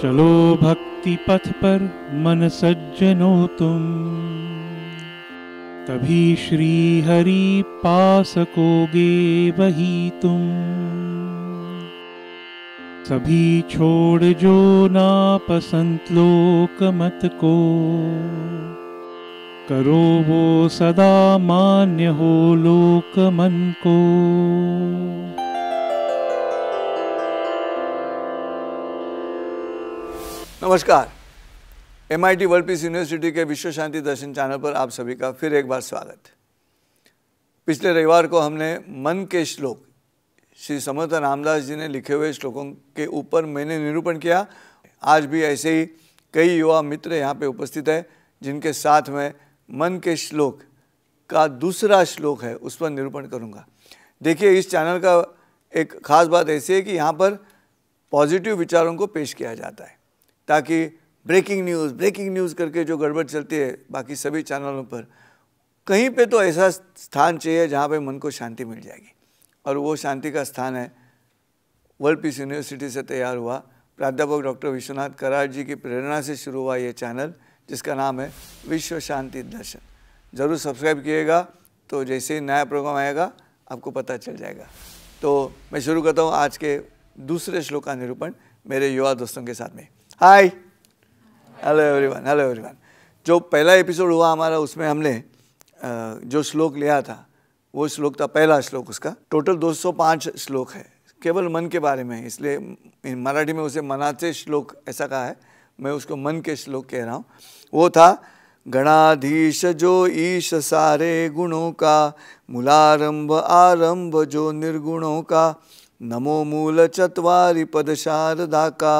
चलो भक्ति पथ पर मन सज्जनो तुम तभी श्री हरि पा सकोगे वही तुम सभी छोड़ जो ना पसंत लोक मत को करो वो सदा मान्य हो लोक मन को नमस्कार M I world peace university के विश्व शांति दर्शन चैनल पर आप सभी का फिर एक बार स्वागत पिछले रविवार को हमने मन के श्लोक श्री समर्थ रामदास जी ने लिखे हुए श्लोकों के ऊपर मैंने निरूपण किया आज भी ऐसे ही कई युवा मित्र यहाँ पे उपस्थित है जिनके साथ में मन के श्लोक का दूसरा श्लोक है उस पर निरूपण करूँगा देखिए इस चैनल का एक खास बात ऐसी है कि यहाँ पर पॉजिटिव विचारों को पेश किया जाता है ताकि ब्रेकिंग न्यूज़ ब्रेकिंग न्यूज़ करके जो गड़बड़ चलती है बाकी सभी चैनलों पर कहीं पे तो ऐसा स्थान चाहिए जहाँ पे मन को शांति मिल जाएगी और वो शांति का स्थान है वर्ल्ड पीस यूनिवर्सिटी से तैयार हुआ प्राध्यापक डॉक्टर विश्वनाथ करार जी की प्रेरणा से शुरू हुआ ये चैनल जिसका नाम है विश्व शांति दर्शन ज़रूर सब्सक्राइब किएगा तो जैसे ही नया प्रोग्राम आएगा आपको पता चल जाएगा तो मैं शुरू करता हूँ आज के दूसरे श्लोक का निरूपण मेरे युवा दोस्तों के साथ में hi hello everyone hello everyone जो पहला एपिसोड हुआ हमारा उसमें हमने जो श्लोक लिया था वो श्लोक था पहला श्लोक उसका टोटल 205 श्लोक है केवल मन के बारे में इसलिए मराठी में उसे मनाचे श्लोक ऐसा कहा है मैं उसको मन के श्लोक कह रहा हूँ वो था गणाधीश जो ईश सारे गुणों का मूलारंभ आरंभ जो निर्गुणों का नमो मूल चतवारी पद शारदा का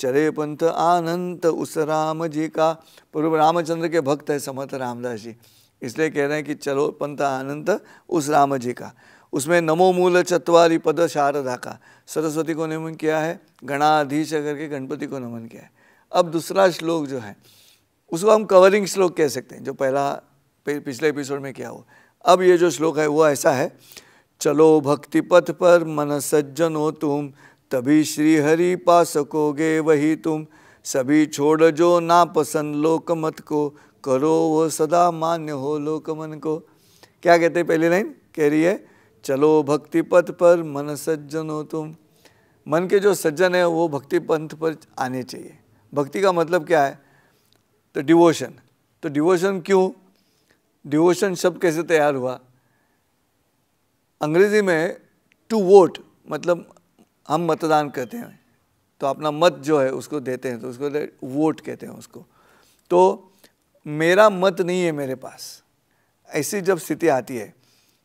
चरे पंथ आनंत उस राम जी का प्रभु रामचंद्र के भक्त है समर्थ रामदास जी इसलिए कह रहे हैं कि चलो पंथ आनंत उस राम जी का उसमें नमो मूल चतवारी पद शारदा का सरस्वती को नमन किया है गणाधीश करके गणपति को नमन किया है अब दूसरा श्लोक जो है उसको हम कवरिंग श्लोक कह सकते हैं जो पहला पिछले एपिसोड में किया हो अब ये जो श्लोक है वो ऐसा है चलो भक्ति पथ पर मन सज्जनो तुम तभी श्री हरि पा सकोगे वही तुम सभी छोड़ जो नापसंद लोकमत को करो वो सदा मान्य हो लोकमन को क्या कहते हैं पहली लाइन कह रही है चलो भक्ति पथ पर मन सज्जन हो तुम मन के जो सज्जन है वो भक्ति पंथ पर आने चाहिए भक्ति का मतलब क्या है तो डिवोशन तो डिवोशन क्यों डिवोशन शब्द कैसे तैयार हुआ अंग्रेजी में टू वोट मतलब हम मतदान करते हैं तो अपना मत जो है उसको देते हैं तो उसको वोट कहते हैं उसको तो मेरा मत नहीं है मेरे पास ऐसी जब स्थिति आती है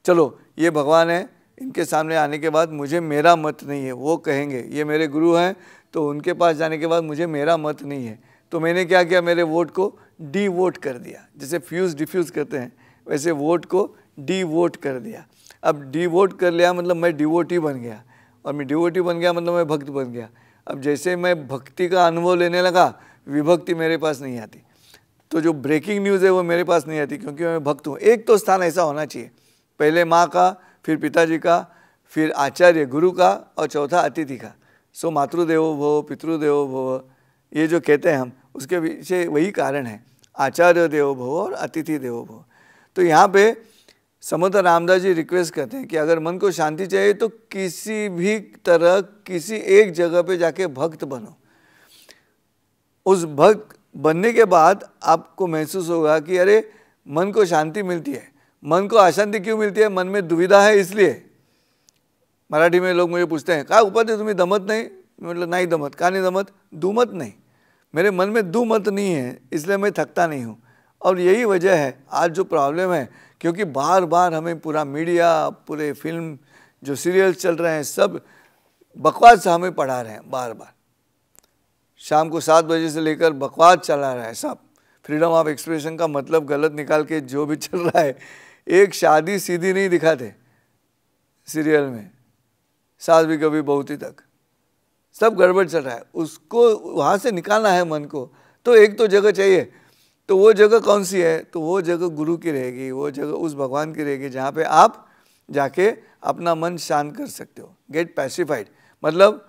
चलो ये भगवान है इनके सामने आने के बाद मुझे मेरा मत नहीं है वो कहेंगे ये मेरे गुरु हैं तो उनके पास जाने के बाद मुझे मेरा मत नहीं है तो मैंने क्या किया मेरे वोट को डी वोट कर दिया जैसे फ्यूज़ डिफ्यूज़ करते हैं वैसे वोट को डी वोट कर दिया अब डी वोट कर लिया मतलब मैं डिवोट ही बन गया और मैं डिवोटी बन गया मतलब मैं भक्त बन गया अब जैसे मैं भक्ति का अनुभव लेने लगा विभक्ति मेरे पास नहीं आती तो जो ब्रेकिंग न्यूज़ है वो मेरे पास नहीं आती क्योंकि मैं भक्त हूँ एक तो स्थान ऐसा होना चाहिए पहले माँ का फिर पिताजी का फिर आचार्य गुरु का और चौथा अतिथि का सो मातृदेवो भव पितृदेवो भव ये जो कहते हैं हम उसके पीछे वही कारण है आचार्य देवो भव और अतिथि देवो भव तो यहाँ पे समर्थ रामदास जी रिक्वेस्ट करते हैं कि अगर मन को शांति चाहिए तो किसी भी तरह किसी एक जगह पे जाके भक्त बनो उस भक्त बनने के बाद आपको महसूस होगा कि अरे मन को शांति मिलती है मन को अशांति क्यों मिलती है मन में दुविधा है इसलिए मराठी में लोग मुझे पूछते हैं कहा उपाध्य तुम्हें दमत नहीं मतलब नहीं दमत कहा नहीं दमत दुमत नहीं मेरे मन में दुमत नहीं है इसलिए मैं थकता नहीं हूँ और यही वजह है आज जो प्रॉब्लम है क्योंकि बार बार हमें पूरा मीडिया पूरे फिल्म जो सीरियल चल रहे हैं सब बकवास हमें पढ़ा रहे हैं बार बार शाम को सात बजे से लेकर बकवास चला रहा है सब फ्रीडम ऑफ एक्सप्रेशन का मतलब गलत निकाल के जो भी चल रहा है एक शादी सीधी नहीं दिखाते सीरियल में सास भी कभी बहुती तक सब गड़बड़ चल रहा है उसको वहाँ से निकालना है मन को तो एक तो जगह चाहिए तो वो जगह कौन सी है तो वो जगह गुरु की रहेगी वो जगह उस भगवान की रहेगी जहाँ पे आप जाके अपना मन शांत कर सकते हो गेट पैसिफाइड मतलब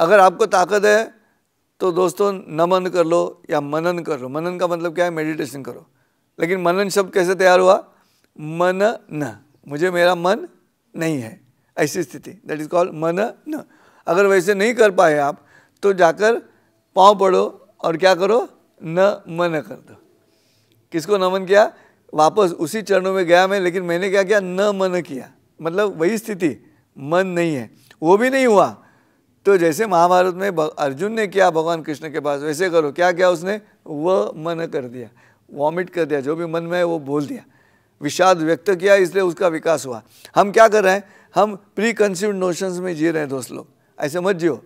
अगर आपको ताकत है तो दोस्तों नमन कर लो या मनन कर लो मनन का मतलब क्या है मेडिटेशन करो लेकिन मनन शब्द कैसे तैयार हुआ मन न मुझे मेरा मन नहीं है ऐसी स्थिति दैट इज़ कॉल्ड मन न अगर वैसे नहीं कर पाए आप तो जाकर पाँव पढ़ो और क्या करो न मन कर दो किसको नमन किया वापस उसी चरणों में गया मैं लेकिन मैंने क्या किया न मन किया मतलब वही स्थिति मन नहीं है वो भी नहीं हुआ तो जैसे महाभारत में अर्जुन ने किया भगवान कृष्ण के पास वैसे करो क्या किया उसने वह मन कर दिया वॉमिट कर दिया जो भी मन में है वो बोल दिया विषाद व्यक्त किया इसलिए उसका विकास हुआ हम क्या कर रहे हैं हम प्री कंसीव नोशंस में जी रहे हैं दोस्त लोग ऐसे मत जियो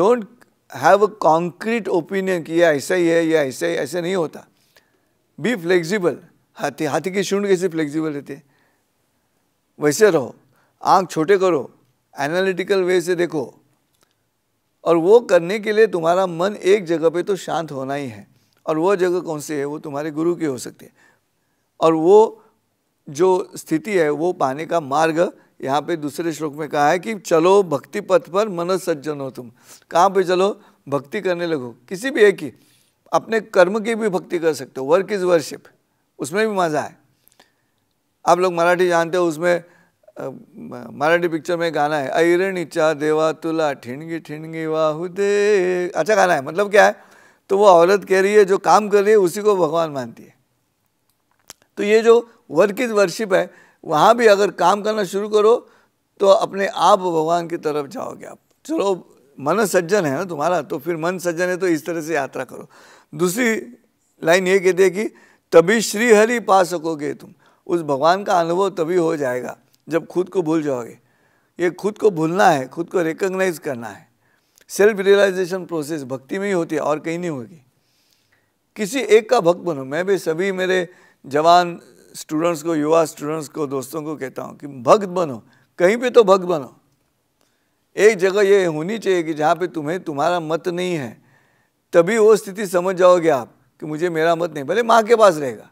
don't have a concrete opinion कि यह ऐसा ही है या ऐसा ही ऐसे नहीं होता बी फ्लेक्सिबल हाथी हाथी की शूंड कैसे फ्लेक्सिबल रहते है वैसे रहो आँख छोटे करो एनालिटिकल वे से देखो और वो करने के लिए तुम्हारा मन एक जगह पे तो शांत होना ही है और वो जगह कौन सी है वो तुम्हारे गुरु की हो सकती है और वो जो स्थिति है वो पाने का मार्ग यहाँ पे दूसरे श्लोक में कहा है कि चलो भक्ति पथ पर मन सज्जन हो तुम कहाँ पे चलो भक्ति करने लगो किसी भी एक ही अपने कर्म की भी भक्ति कर सकते हो वर्क इज़ वर्शिप उसमें भी मज़ा है आप लोग मराठी जानते हो उसमें मराठी पिक्चर में गाना है ऐरणीचा देवा तुला ठिणगी ठिणगी वाहुदे अच्छा गाना है मतलब क्या है तो वो औरत कह रही है जो काम कर रही है उसी को भगवान मानती है तो ये जो वर्क इज वर्शिप है वहाँ भी अगर काम करना शुरू करो तो अपने आप भगवान की तरफ जाओगे आप चलो मन सज्जन है ना तुम्हारा तो फिर मन सज्जन है तो इस तरह से यात्रा करो दूसरी लाइन ये कहती है कि तभी श्री हरि पा सकोगे तुम उस भगवान का अनुभव तभी हो जाएगा जब खुद को भूल जाओगे ये खुद को भूलना है खुद को रिकग्नाइज करना है सेल्फ रियलाइजेशन प्रोसेस भक्ति में ही होती है और कहीं नहीं होगी किसी एक का भक्त बनो मैं भी सभी मेरे जवान स्टूडेंट्स को युवा स्टूडेंट्स को दोस्तों को कहता हूँ कि भक्त बनो कहीं पे तो भक्त बनो एक जगह ये होनी चाहिए कि जहाँ पे तुम्हें तुम्हारा मत नहीं है तभी वो स्थिति समझ जाओगे आप कि मुझे मेरा मत नहीं भले माँ के पास रहेगा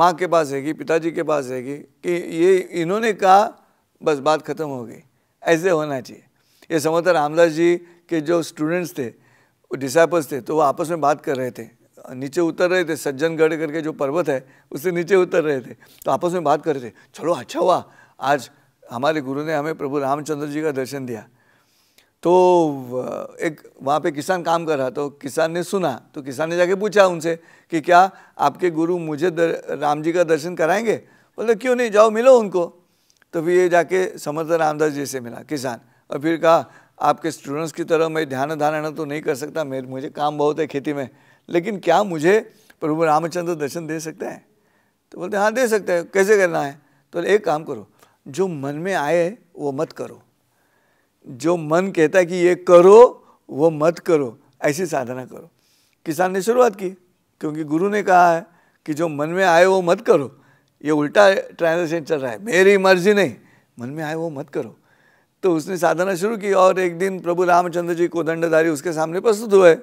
माँ के पास रहेगी पिताजी के पास रहेगी कि ये इन्होंने कहा बस बात खत्म हो गई ऐसे होना चाहिए ये समझता रामदास जी के जो स्टूडेंट्स थे वो डिसाइपल्स थे तो वो आपस में बात कर रहे थे नीचे उतर रहे थे सज्जनगढ़ करके जो पर्वत है उससे नीचे उतर रहे थे तो आपस में बात कर रहे थे चलो अच्छा हुआ आज हमारे गुरु ने हमें प्रभु रामचंद्र जी का दर्शन दिया तो एक वहाँ पे किसान काम कर रहा तो किसान ने सुना तो किसान ने जाके पूछा उनसे कि क्या आपके गुरु मुझे दर, राम जी का दर्शन कराएंगे बोले क्यों नहीं जाओ मिलो उनको तो फिर ये जाके समर्थ रामदास जी से मिला किसान और फिर कहा आपके स्टूडेंट्स की तरह मैं ध्यान धारणा तो नहीं कर सकता मेरे मुझे काम बहुत है खेती में लेकिन क्या मुझे प्रभु रामचंद्र दर्शन दे सकते हैं तो बोलते हाँ दे सकते हैं कैसे करना है तो एक काम करो जो मन में आए वो मत करो जो मन कहता है कि ये करो वो मत करो ऐसी साधना करो किसान ने शुरुआत की क्योंकि गुरु ने कहा है कि जो मन में आए वो मत करो ये उल्टा ट्रांजेक्शन चल रहा है मेरी मर्जी नहीं मन में आए वो मत करो तो उसने साधना शुरू की और एक दिन प्रभु रामचंद्र जी को दंडधारी उसके सामने प्रस्तुत हुए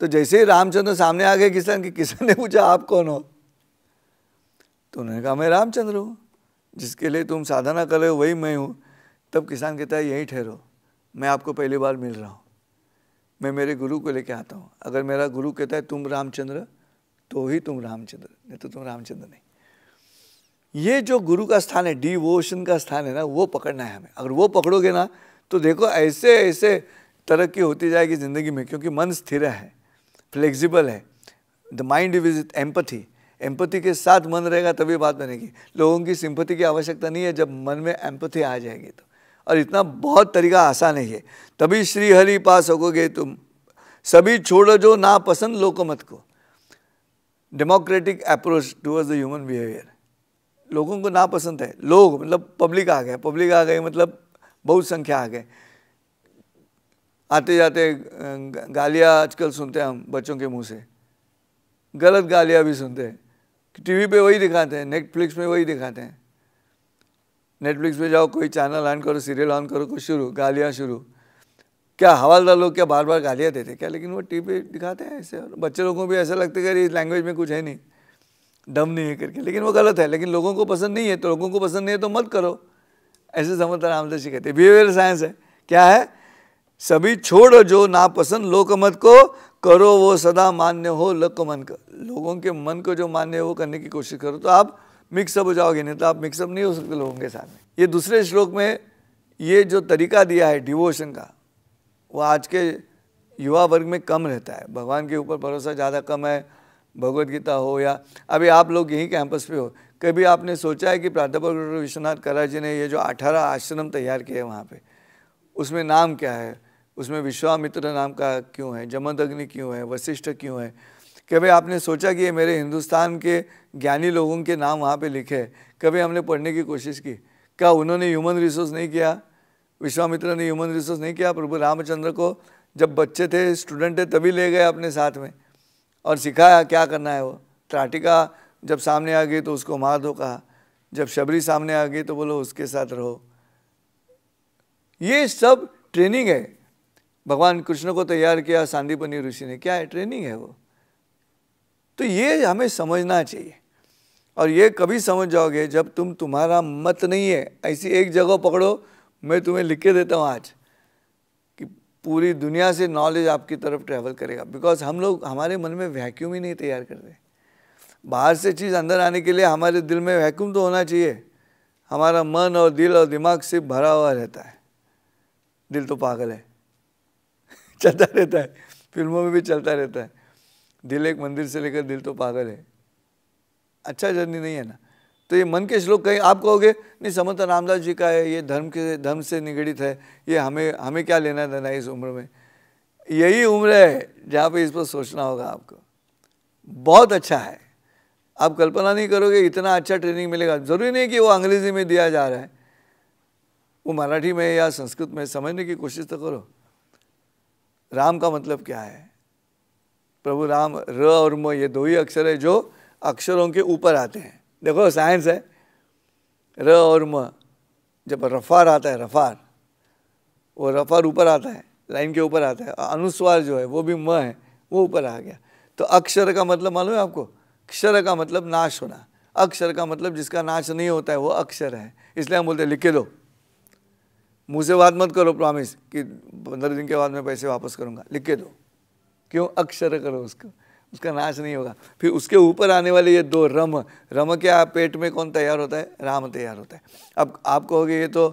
तो जैसे ही रामचंद्र सामने आ गए किसान के किसान ने पूछा आप कौन हो तो उन्होंने कहा मैं रामचंद्र हूँ जिसके लिए तुम साधना कर रहे हो वही मैं हूँ तब किसान कहता है यहीं ठहरो मैं आपको पहली बार मिल रहा हूँ मैं मेरे गुरु को लेके आता हूँ अगर मेरा गुरु कहता है तुम रामचंद्र तो ही तुम रामचंद्र नहीं तो तुम रामचंद्र नहीं ये जो गुरु का स्थान है डिवोशन का स्थान है ना वो पकड़ना है हमें अगर वो पकड़ोगे ना तो देखो ऐसे ऐसे तरक्की होती जाएगी ज़िंदगी में क्योंकि मन स्थिर है फ्लेक्सिबल है the mind with empathy empathy के साथ मन रहेगा तभी बात बनेगी लोगों की सिंपथी की आवश्यकता नहीं है जब मन में एम्पथी आ जाएगी तो और इतना बहुत तरीका आसान है तभी श्री हरि पा सकोगे तुम सभी छोड़ो जो नापसंद लोको मत को democratic approach towards the human behaviour लोगों को नापसंद है लोग मतलब पब्लिक आ गए पब्लिक आ गए मतलब बहुत संख्या आ गए आते जाते गालियाँ आजकल सुनते हैं हम बच्चों के मुंह से गलत गालियाँ भी सुनते हैं टीवी पे वही दिखाते हैं नेटफ्लिक्स में वही दिखाते हैं नेटफ्लिक्स पे जाओ कोई चैनल ऑन करो सीरियल ऑन करो कुछ शुरू गालियाँ शुरू क्या हवालदार लोग क्या बार बार गालियाँ देते क्या लेकिन वो टी वी दिखाते हैं ऐसे और बच्चे लोगों को भी ऐसा लगता है कि इस लैंग्वेज में कुछ है नहीं डम नहीं है करके लेकिन वो गलत है लेकिन लोगों को पसंद नहीं है तो लोगों को पसंद नहीं है तो मत करो ऐसे समझदार आमदर्शी कहते हैं बिहेवियर साइंस है क्या है सभी छोड़ो जो नापसंद लोकमत को करो वो सदा मान्य हो मन का लोगों के मन को जो मान्य है वो करने की कोशिश करो तो आप मिक्सअप हो जाओगे नहीं तो आप मिक्सअप नहीं हो सकते लोगों के साथ में ये दूसरे श्लोक में ये जो तरीका दिया है डिवोशन का वो आज के युवा वर्ग में कम रहता है भगवान के ऊपर भरोसा ज़्यादा कम है भगवत गीता हो या अभी आप लोग यहीं कैंपस पे हो कभी आपने सोचा है कि प्राध्यापक डॉक्टर विश्वनाथ करा जी ने ये जो अठारह आश्रम तैयार किए हैं वहाँ पर उसमें नाम क्या है उसमें विश्वामित्र नाम का क्यों है जमदग्नि क्यों है वशिष्ठ क्यों है कभी आपने सोचा कि ये मेरे हिंदुस्तान के ज्ञानी लोगों के नाम वहाँ पे लिखे हैं कभी हमने पढ़ने की कोशिश की क्या उन्होंने ह्यूमन रिसोर्स नहीं किया विश्वामित्र ने ह्यूमन रिसोर्स नहीं किया प्रभु रामचंद्र को जब बच्चे थे स्टूडेंट थे तभी ले गए अपने साथ में और सिखाया क्या करना है वो त्राटिका जब सामने आ गई तो उसको मार दो कहा जब शबरी सामने आ गई तो बोलो उसके साथ रहो ये सब ट्रेनिंग है भगवान कृष्ण को तैयार किया सांदीपनी ऋषि ने क्या है ट्रेनिंग है वो तो ये हमें समझना चाहिए और ये कभी समझ जाओगे जब तुम तुम्हारा मत नहीं है ऐसी एक जगह पकड़ो मैं तुम्हें लिख के देता हूँ आज कि पूरी दुनिया से नॉलेज आपकी तरफ ट्रैवल करेगा बिकॉज हम लोग हमारे मन में वैक्यूम ही नहीं तैयार कर रहे बाहर से चीज़ अंदर आने के लिए हमारे दिल में वैक्यूम तो होना चाहिए हमारा मन और दिल और दिमाग से भरा हुआ रहता है दिल तो पागल है चलता रहता है फिल्मों में भी चलता रहता है दिल एक मंदिर से लेकर दिल तो पागल है अच्छा जर्नी नहीं है ना तो ये मन के श्लोक कहीं आप कहोगे नहीं समंत रामदास जी का है ये धर्म के धर्म से निगड़ित है ये हमें हमें क्या लेना देना इस उम्र में यही उम्र है जहाँ पे इस पर सोचना होगा आपको बहुत अच्छा है आप कल्पना नहीं करोगे इतना अच्छा ट्रेनिंग मिलेगा ज़रूरी नहीं कि वो अंग्रेज़ी में दिया जा रहा है वो मराठी में या संस्कृत में समझने की कोशिश तो करो राम का मतलब क्या है प्रभु राम र और म ये दो ही अक्षर है जो अक्षरों के ऊपर आते हैं देखो साइंस है र और म जब रफ़ार आता है रफ़ार वो रफ़ार ऊपर आता है लाइन के ऊपर आता है अनुस्वार जो है वो भी म है वो ऊपर आ गया तो अक्षर का मतलब मालूम है आपको अक्षर का मतलब नाश होना अक्षर का मतलब जिसका नाश नहीं होता है वो अक्षर है इसलिए हम बोलते हैं लिखे दो मुँह से बात मत करो प्रॉमिस कि पंद्रह दिन के बाद मैं पैसे वापस करूँगा लिख के दो क्यों अक्षर करो उसका उसका नाश नहीं होगा फिर उसके ऊपर आने वाले ये दो रम रम क्या पेट में कौन तैयार होता है राम तैयार होता है अब आप कहोगे ये तो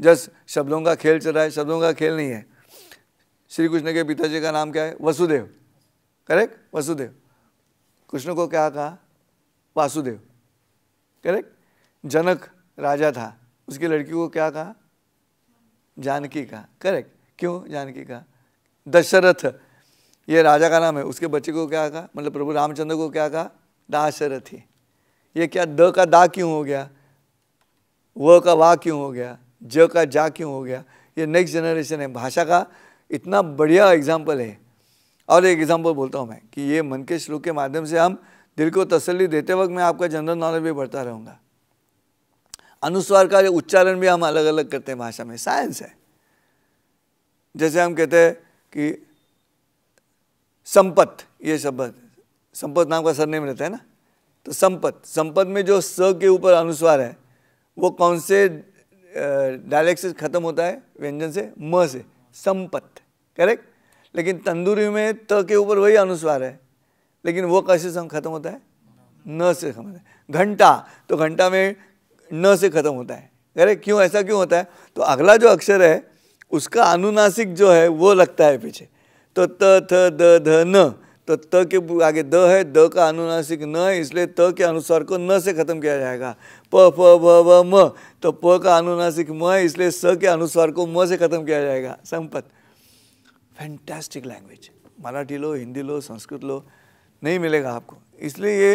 जस्ट शब्दों का खेल चल रहा है शब्दों का खेल नहीं है श्री कृष्ण के पिताजी का नाम क्या है वसुदेव करेक्ट वसुदेव कृष्ण को क्या कहा वासुदेव करेक्ट जनक राजा था उसकी लड़की को क्या कहा जानकी का करेक्ट क्यों जानकी कहा दशरथ ये राजा का नाम है उसके बच्चे को क्या कहा मतलब प्रभु रामचंद्र को क्या कहा दाशरथी ये क्या द का दा क्यों हो गया व का वाह क्यों हो गया ज का जा क्यों हो गया ये नेक्स्ट जनरेशन है भाषा का इतना बढ़िया एग्जाम्पल है और एक एग्जाम्पल बोलता हूँ मैं कि ये मन के श्लोक के माध्यम से हम दिल को तसल्ली देते वक्त मैं आपका जनरल नॉलेज भी बढ़ता रहूँगा अनुस्वार का उच्चारण भी हम अलग अलग करते हैं भाषा में साइंस है जैसे हम कहते हैं कि संपत ये शब्द संपत नाम का सरनेम रहता है ना तो संपत संपत में जो स के ऊपर अनुस्वार है वो कौन से डायलेक्ट से ख़त्म होता है व्यंजन से म से संपत करेक्ट लेकिन तंदूरी में त तो के ऊपर वही अनुस्वार है लेकिन वो कैसे ख़त्म होता है न से खत्म होता है घंटा तो घंटा में न से ख़त्म होता है करेक्ट क्यों ऐसा क्यों होता है तो अगला जो अक्षर है उसका अनुनासिक जो है वो लगता है पीछे तो त थ द ध न तो त के आगे द है द का अनुनासिक न है इसलिए त के अनुसार को न से खत्म किया जाएगा प फ भ व म तो प का अनुनासिक म है इसलिए स के अनुसार को म से खत्म किया जाएगा संपत फैंटास्टिक लैंग्वेज मराठी लो हिंदी लो संस्कृत लो नहीं मिलेगा आपको इसलिए ये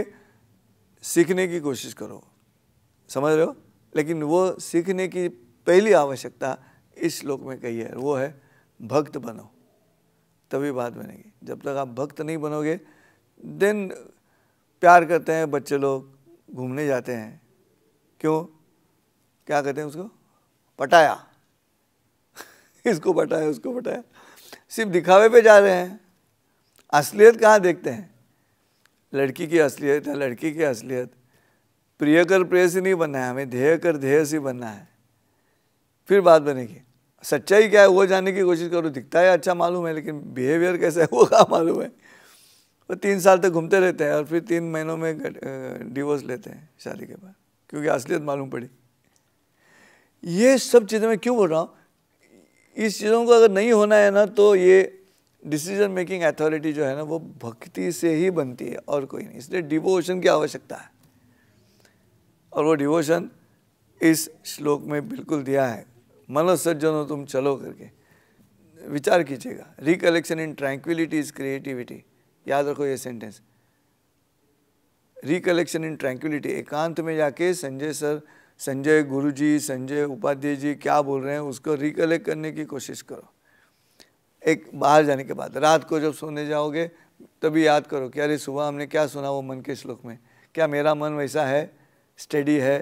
सीखने की कोशिश करो समझ रहे हो लेकिन वो सीखने की पहली आवश्यकता इस श्लोक में कही है वो है भक्त बनो तभी बात बनेगी जब तक आप भक्त नहीं बनोगे देन प्यार करते हैं बच्चे लोग घूमने जाते हैं क्यों क्या कहते हैं उसको पटाया इसको पटाया उसको पटाया सिर्फ दिखावे पे जा रहे हैं असलियत कहाँ देखते हैं लड़की की असलियत है लड़की की असलियत प्रिय कर प्रिय से नहीं बनना है हमें ध्येय कर ध्येय से बनना है फिर बात बनेगी सच्चाई क्या है वो जानने की कोशिश करो दिखता है अच्छा मालूम है लेकिन बिहेवियर कैसा है वो क्या मालूम है वो तीन साल तक घूमते रहते हैं और फिर तीन महीनों में डिवोर्स लेते हैं शादी के बाद क्योंकि असलियत मालूम पड़ी ये सब चीज़ें मैं क्यों बोल रहा हूँ इस चीज़ों को अगर नहीं होना है ना तो ये डिसीजन मेकिंग अथॉरिटी जो है ना वो भक्ति से ही बनती है और कोई नहीं इसलिए डिवोशन की आवश्यकता है और वो डिवोशन इस श्लोक में बिल्कुल दिया है मनो तुम चलो करके विचार कीजिएगा recollection in tranquillity is creativity याद रखो ये सेंटेंस रिकलेक्शन इन ट्रैंक्विलिटी एकांत में जाके संजय सर संजय गुरुजी संजय उपाध्याय जी क्या बोल रहे हैं उसको रिकलेक्ट करने की कोशिश करो एक बाहर जाने के बाद रात को जब सोने जाओगे तभी याद करो कि अरे सुबह हमने क्या सुना वो मन के श्लोक में क्या मेरा मन वैसा है स्टडी है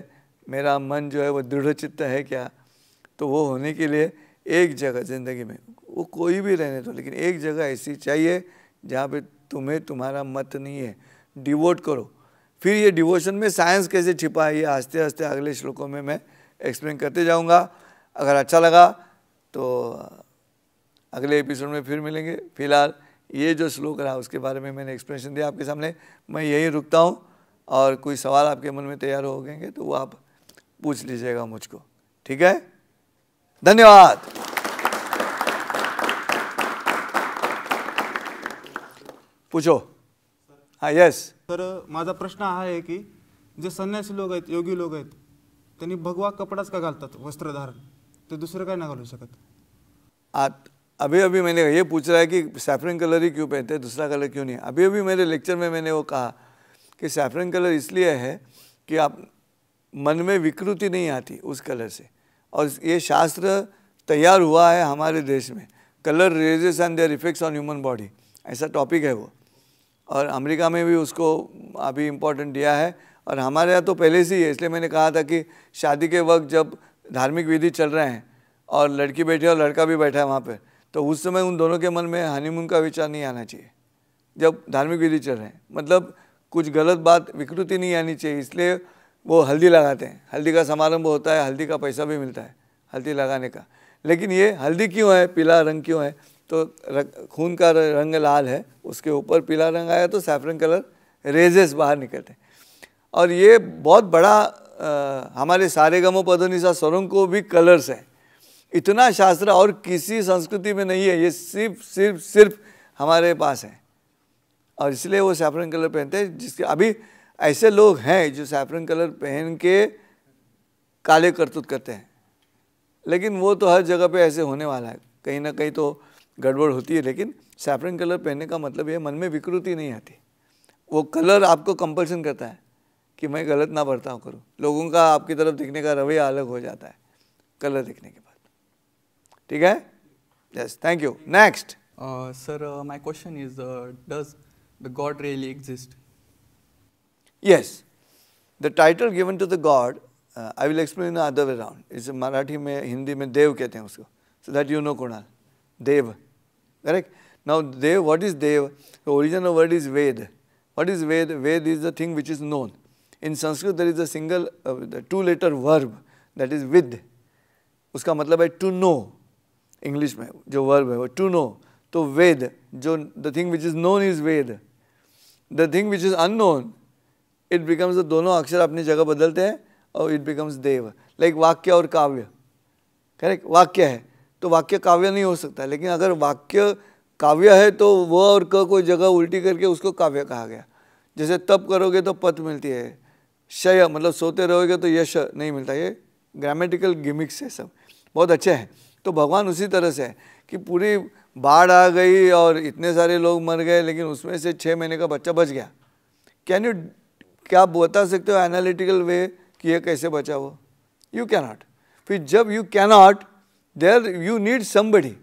मेरा मन जो है वो चित्त है क्या तो वो होने के लिए एक जगह ज़िंदगी में वो कोई भी रहने दो लेकिन एक जगह ऐसी चाहिए जहाँ पे तुम्हें तुम्हारा मत नहीं है डिवोट करो फिर ये डिवोशन में साइंस कैसे छिपा है ये आस्ते आस्ते अगले श्लोकों में मैं एक्सप्लेन करते जाऊँगा अगर अच्छा लगा तो अगले एपिसोड में फिर मिलेंगे फिलहाल ये जो श्लोक रहा उसके बारे में मैंने एक्सप्लेनेशन दिया आपके सामने मैं यही रुकता हूँ और कोई सवाल आपके मन में तैयार हो गएंगे तो वो आप पूछ लीजिएगा मुझको ठीक है धन्यवाद पूछो हाँ यस सर माझा प्रश्न हा है कि जे संन्यासी लोग योगी लोग भगवा कपड़ा का घालतात वस्त्रधारण तो दूसरे का ना घालू शकत आज अभी अभी मैंने ये पूछ रहा है कि सैफरिन कलर ही क्यों पहनते हैं दूसरा कलर क्यों नहीं अभी अभी मेरे लेक्चर में मैंने वो कहा कि सैफरिन कलर इसलिए है कि आप मन में विकृति नहीं आती उस कलर से और ये शास्त्र तैयार हुआ है हमारे देश में colour rays and their effects on human body ऐसा टॉपिक है वो और अमेरिका में भी उसको अभी इम्पोर्टेंट दिया है और हमारे यहाँ तो पहले से ही है इसलिए मैंने कहा था कि शादी के वक्त जब धार्मिक विधि चल रहे हैं और लड़की बैठी है और लड़का भी बैठा है वहाँ पर तो उस समय उन दोनों के मन में हनीमून का विचार नहीं आना चाहिए जब धार्मिक विधि चल रहे हैं मतलब कुछ गलत बात विकृति नहीं आनी चाहिए इसलिए वो हल्दी लगाते हैं हल्दी का समारंभ होता है हल्दी का पैसा भी मिलता है हल्दी लगाने का लेकिन ये हल्दी क्यों है पीला रंग क्यों है तो खून का रंग लाल है उसके ऊपर पीला रंग आया तो सैफरन कलर रेजेस बाहर निकलते हैं और ये बहुत बड़ा आ, हमारे सारे गमो पदोनिशा स्वरों को भी कलर्स है इतना शास्त्र और किसी संस्कृति में नहीं है ये सिर्फ सिर्फ सिर्फ हमारे पास है और इसलिए वो सैफरन कलर पहनते हैं जिसके अभी ऐसे लोग हैं जो सैफरन कलर पहन के काले करतूत करते हैं लेकिन वो तो हर जगह पे ऐसे होने वाला है कहीं ना कहीं तो गड़बड़ होती है लेकिन सैफरन कलर पहनने का मतलब ये मन में विकृति नहीं आती वो कलर आपको कंपल्सन करता है कि मैं गलत ना बर्ताव करूँ लोगों का आपकी तरफ देखने का रवैया अलग हो जाता है कलर देखने के बाद ठीक है yes thank you next sir my question is does the god really exist Yes, the title given to the god, uh, I will explain in the other way around. It's Marathi में हिंदी में Dev, कहते So that you know Kunal, Dev, correct? Now dev, what is dev? The original word is Ved. What is Ved? Ved is the thing which is known. In Sanskrit there is a single uh, two letter verb that is Vid. Uska मतलब है to know. English, में जो verb है वो to know तो Veda the thing which is known is is The thing which is unknown, it becomes दोनों अक्षर अपनी जगह बदलते हैं और इट बिकम्स देव लाइक वाक्य और काव्य करेक्ट वाक्य है तो वाक्य काव्य नहीं हो सकता लेकिन अगर वाक्य काव्य है तो व और क को जगह उल्टी करके उसको काव्य कहा गया जैसे तप करोगे तो पत मिलती है शय मतलब सोते रहोगे तो यश नहीं मिलता ये ग्रामेटिकल गिमिक्स है सब बहुत अच्छे हैं तो भगवान उसी तरह से है कि पूरी बाढ़ आ गई और इतने सारे लोग मर गए लेकिन उसमें से छः महीने का बच्चा बच गया कैन यू क्या आप बता सकते हो एनालिटिकल वे कि ये कैसे बचा वो यू कैनॉट फिर जब you cannot there you need somebody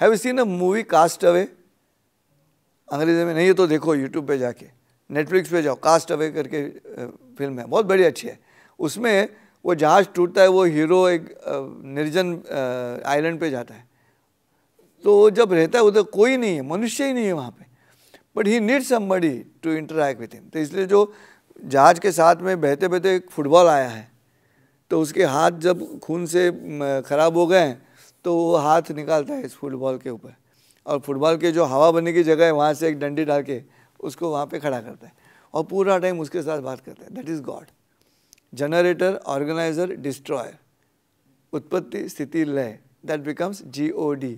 have seen a movie cast away अंग्रेजी में नहीं है तो देखो यूट्यूब पे जाके नेटफ्लिक्स पे जाओ कास्ट अवे करके फिल्म है बहुत बड़ी अच्छी है उसमें वो जहाज़ टूटता है वो हीरो एक निर्जन आइलैंड पे जाता है तो जब रहता है उधर कोई नहीं है मनुष्य ही नहीं है वहाँ पे but he need somebody to interact with him तो इसलिए जो जहाज़ के साथ में बहते बहते एक फुटबॉल आया है तो उसके हाथ जब खून से ख़राब हो गए तो वो हाथ निकालता है इस फुटबॉल के ऊपर और फुटबॉल के जो हवा बनने की जगह है वहाँ से एक डंडी डाल के उसको वहाँ पे खड़ा करता है और पूरा टाइम उसके साथ बात करता है that is God generator organiser destroyer उत्पत्ति स्थिति लय that becomes G O D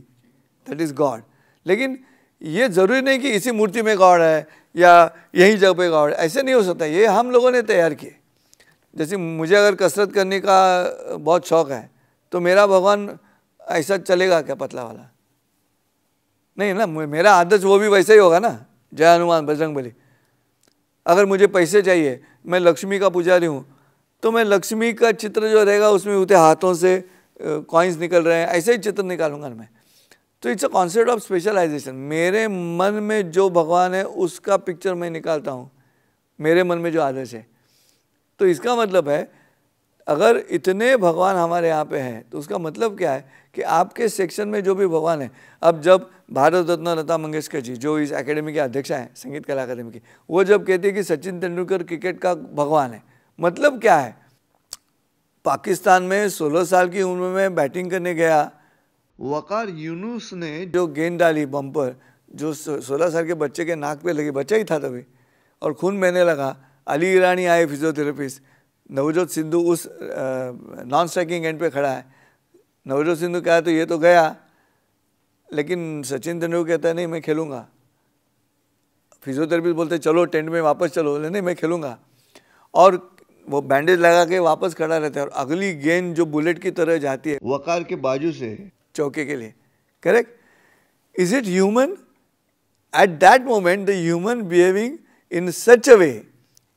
that is God लेकिन ये ज़रूरी नहीं कि इसी मूर्ति में गौड़ है या यही जगह पे गौड़ है ऐसे नहीं हो सकता ये हम लोगों ने तैयार किए जैसे मुझे अगर कसरत करने का बहुत शौक़ है तो मेरा भगवान ऐसा चलेगा क्या पतला वाला नहीं ना मेरा आदर्श वो भी वैसा ही होगा ना जय हनुमान बजरंग बली अगर मुझे पैसे चाहिए मैं लक्ष्मी का पुजारी हूँ तो मैं लक्ष्मी का चित्र जो रहेगा उसमें उतरे हाथों से कॉइन्स निकल रहे हैं ऐसे ही चित्र निकालूंगा मैं तो it's a concept of specialisation मेरे मन में जो भगवान है उसका पिक्चर मैं निकालता हूँ मेरे मन में जो आदर्श है तो इसका मतलब है अगर इतने भगवान हमारे यहाँ पे हैं तो उसका मतलब क्या है कि आपके सेक्शन में जो भी भगवान है अब जब भारत रत्न लता मंगेशकर जी जो इस एकेडमी के अध्यक्ष हैं संगीत कला अकादमी की वो जब कहती है कि सचिन तेंदुलकर क्रिकेट का भगवान है मतलब क्या है पाकिस्तान में 16 साल की उम्र में बैटिंग करने गया वकार यूनुस ने जो गेंद डाली बम पर जो सोलह साल के बच्चे के नाक पे लगी बच्चा ही था तभी और खून बहने लगा अली ईरानी आए फिजियोथेरेपिस्ट नवजोत सिंधु उस नॉन स्ट्राइकिंग एंड पे खड़ा है नवजोत सिंधु कहा तो ये तो गया लेकिन सचिन तेंदुलकर कहता है नहीं मैं खेलूँगा फिजियोथेरेपिस्ट बोलते चलो टेंट में वापस चलो बोले नहीं मैं खेलूँगा और वो बैंडेज लगा के वापस खड़ा रहता है और अगली गेंद जो बुलेट की तरह जाती है वकार के बाजू से चौके के लिए correct is it human at that moment the human behaving in such a way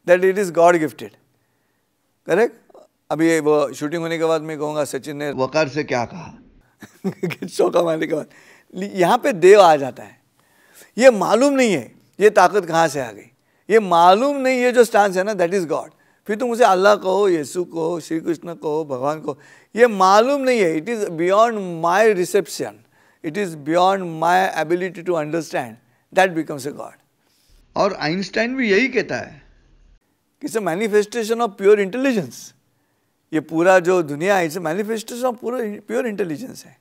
that it is God gifted correct अभी वो शूटिंग होने के बाद मैं कहूँगा सचिन ने वकार से क्या कहा चौका मारने के बाद यहाँ पे देव आ जाता है ये मालूम नहीं है ये ताकत कहाँ से आ गई ये मालूम नहीं है जो स्टांस है ना दैट इज़ गॉड फिर तुम उसे अल्लाह कहो यीशु कहो श्री कृष्ण कहो भगवान कहो ये मालूम नहीं है it is beyond my reception it is beyond my ability to understand that becomes a God और आइंस्टाइन भी यही कहता है it's a manifestation of pure intelligence ये पूरा जो दुनिया है इसे मैनिफेस्टेशन ऑफ पूरा प्योर इंटेलिजेंस है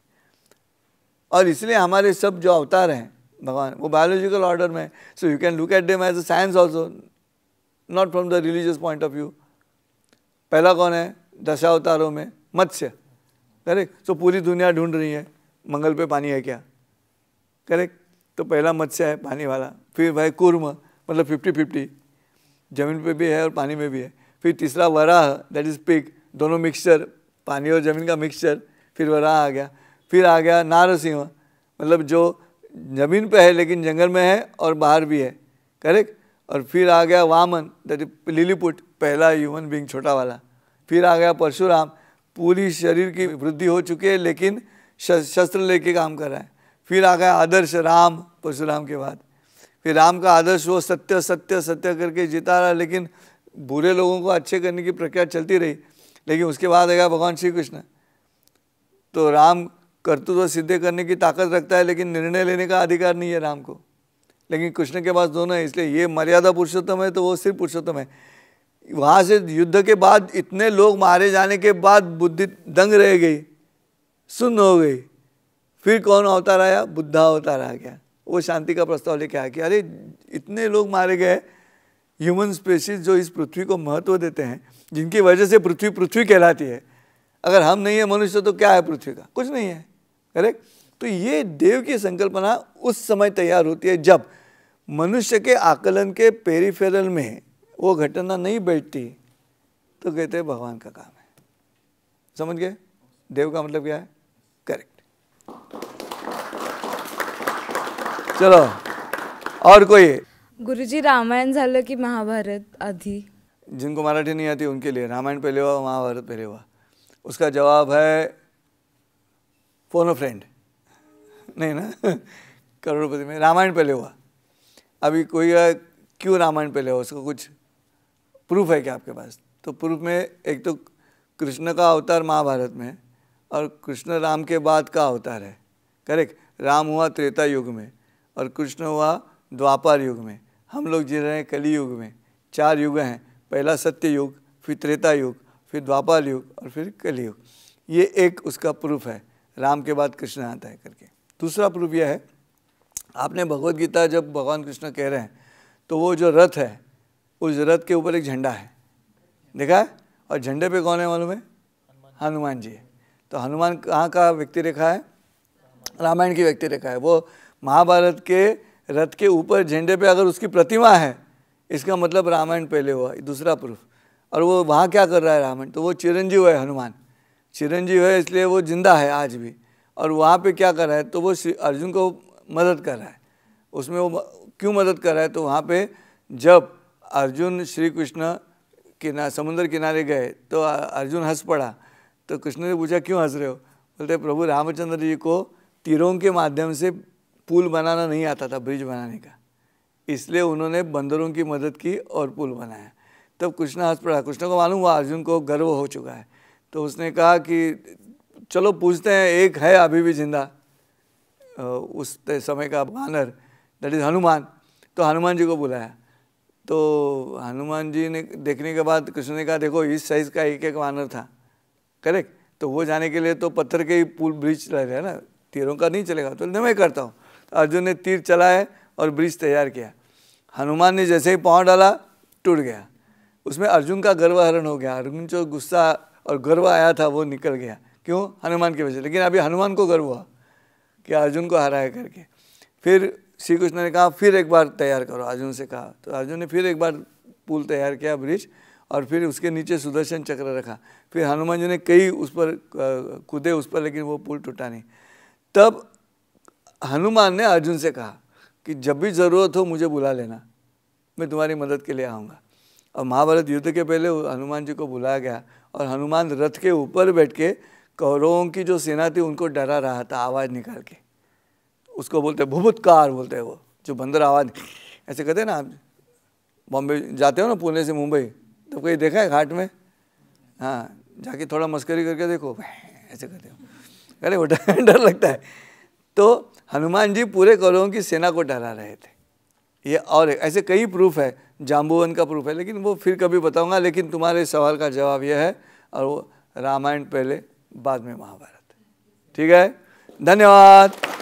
और इसलिए हमारे सब जो अवतार हैं भगवान वो बायोलॉजिकल ऑर्डर में so you can look at them as a science also not from the religious point of view पहला कौन है दशावतारों में मत्स्य करेक्ट तो पूरी दुनिया ढूंढ रही है मंगल पे पानी है क्या करेक्ट तो पहला मत्स्य है पानी वाला फिर भाई कूर्म मतलब फिफ्टी फिफ्टी जमीन पे भी है और पानी में भी है फिर तीसरा वराह दैट इज़ पिक दोनों मिक्सचर पानी और ज़मीन का मिक्सचर फिर वराह आ गया फिर आ गया नारसिंह मतलब जो ज़मीन पे है लेकिन जंगल में है और बाहर भी है करेक्ट और फिर आ गया वामन दैट इज लिलीपुट पहला ह्यूमन बींग छोटा वाला फिर आ गया परशुराम पूरी शरीर की वृद्धि हो चुकी है लेकिन शस्त्र लेके काम कर रहा है फिर आ गया आदर्श राम परशुराम के बाद फिर राम का आदर्श वो सत्य सत्य सत्य करके जीता रहा लेकिन बुरे लोगों को अच्छे करने की प्रक्रिया चलती रही लेकिन उसके बाद आ गया भगवान श्री कृष्ण तो राम कर्तृत्व सिद्ध करने की ताकत रखता है लेकिन निर्णय लेने का अधिकार नहीं है राम को लेकिन कृष्ण के पास दोनों है इसलिए ये मर्यादा पुरुषोत्तम है तो वो सिर्फ पुरुषोत्तम है वहाँ से युद्ध के बाद इतने लोग मारे जाने के बाद बुद्धि दंग रह गई सुन्न हो गई फिर कौन अवतार आया बुद्धा अवतार आ गया वो शांति का प्रस्ताव लेके आ गया अरे इतने लोग मारे गए ह्यूमन स्पेसिस जो इस पृथ्वी को महत्व देते हैं जिनकी वजह से पृथ्वी पृथ्वी कहलाती है अगर हम नहीं है मनुष्य तो क्या है पृथ्वी का कुछ नहीं है करेक्ट तो ये देव की संकल्पना उस समय तैयार होती है जब मनुष्य के आकलन के पेरीफेरल में वो घटना नहीं बैठती तो कहते हैं भगवान का काम है समझ गए देव का मतलब क्या है करेक्ट चलो और कोई गुरुजी रामायण की महाभारत आधी जिनको मराठी नहीं आती उनके लिए रामायण पहले हुआ महाभारत पहले हुआ उसका जवाब है फोन अ फ्रेंड नहीं ना करोड़पति में रामायण पहले हुआ अभी कोई क्यों रामायण पहले हुआ उसको कुछ प्रूफ है क्या आपके पास तो प्रूफ में एक तो कृष्ण का अवतार महाभारत में है और कृष्ण राम के बाद का अवतार है करेक्ट राम हुआ त्रेता युग में और कृष्ण हुआ द्वापार युग में हम लोग जी रहे हैं कली युग में चार युग हैं पहला सत्य युग फिर त्रेता युग फिर द्वापार युग और फिर कली युग ये एक उसका प्रूफ है राम के बाद कृष्ण आता है करके दूसरा प्रूफ यह है आपने भगवत गीता जब भगवान कृष्ण कह रहे हैं तो वो जो रथ है उस रथ के ऊपर एक झंडा है देखा है और झंडे पे कौन है मालूम है हनुमान जी तो हनुमान कहाँ का व्यक्ति रेखा है रामायण की व्यक्ति रेखा है वो महाभारत के रथ के ऊपर झंडे पे अगर उसकी प्रतिमा है इसका मतलब रामायण पहले हुआ दूसरा प्रूफ और वो वहाँ क्या कर रहा है रामायण तो वो चिरंजीव है हनुमान चिरंजीव है इसलिए वो जिंदा है आज भी और वहाँ पे क्या कर रहा है तो वो अर्जुन को मदद कर रहा है उसमें वो क्यों मदद कर रहा है तो वहाँ पे जब अर्जुन श्री कृष्ण किना समुद्र किनारे गए तो अर्जुन हंस पड़ा तो कृष्ण ने पूछा क्यों हंस रहे हो बोलते प्रभु रामचंद्र जी को तीरों के माध्यम से पुल बनाना नहीं आता था ब्रिज बनाने का इसलिए उन्होंने बंदरों की मदद की और पुल बनाया तब कृष्ण हंस पड़ा कृष्ण को मालूम हुआ अर्जुन को गर्व हो चुका है तो उसने कहा कि चलो पूछते हैं एक है अभी भी जिंदा उस समय का बानर दैट इज़ हनुमान तो हनुमान जी को बुलाया तो हनुमान जी ने देखने के बाद कृष्ण ने कहा देखो इस साइज़ का एक एक वानर था करेक्ट तो वो जाने के लिए तो पत्थर के ही पुल ब्रिज रह रहे ना तीरों का नहीं चलेगा तो मैं करता हूँ तो अर्जुन ने तीर चलाए और ब्रिज तैयार किया हनुमान ने जैसे ही पाँव डाला टूट गया उसमें अर्जुन का गर्वहरण हो गया अर्जुन जो गुस्सा और गर्व आया था वो निकल गया क्यों हनुमान की वजह लेकिन अभी हनुमान को गर्व हुआ कि अर्जुन को हराया करके फिर श्री कृष्ण ने कहा फिर एक बार तैयार करो अर्जुन से कहा तो अर्जुन ने फिर एक बार पुल तैयार किया ब्रिज और फिर उसके नीचे सुदर्शन चक्र रखा फिर हनुमान जी ने कई उस पर कूदे उस पर लेकिन वो पुल टूटा नहीं तब हनुमान ने अर्जुन से कहा कि जब भी ज़रूरत हो मुझे बुला लेना मैं तुम्हारी मदद के लिए आऊँगा और महाभारत युद्ध के पहले हनुमान जी को बुलाया गया और हनुमान रथ के ऊपर बैठ के कौरवों की जो सेना थी उनको डरा रहा था आवाज़ निकाल के उसको बोलते हैं भूभुतकार बोलते हैं वो जो बंदर आवाज ऐसे कहते हैं ना आप बॉम्बे जाते हो ना पुणे से मुंबई तब तो कहीं देखा है घाट में हाँ जाके थोड़ा मस्करी करके देखो ऐसे कहते हो अरे वो डर लगता है तो हनुमान जी पूरे कौरवों की सेना को डरा रहे थे ये और ऐसे कई प्रूफ है जाम्बुवन का प्रूफ है लेकिन वो फिर कभी बताऊंगा लेकिन तुम्हारे सवाल का जवाब यह है और वो रामायण पहले बाद में महाभारत ठीक है धन्यवाद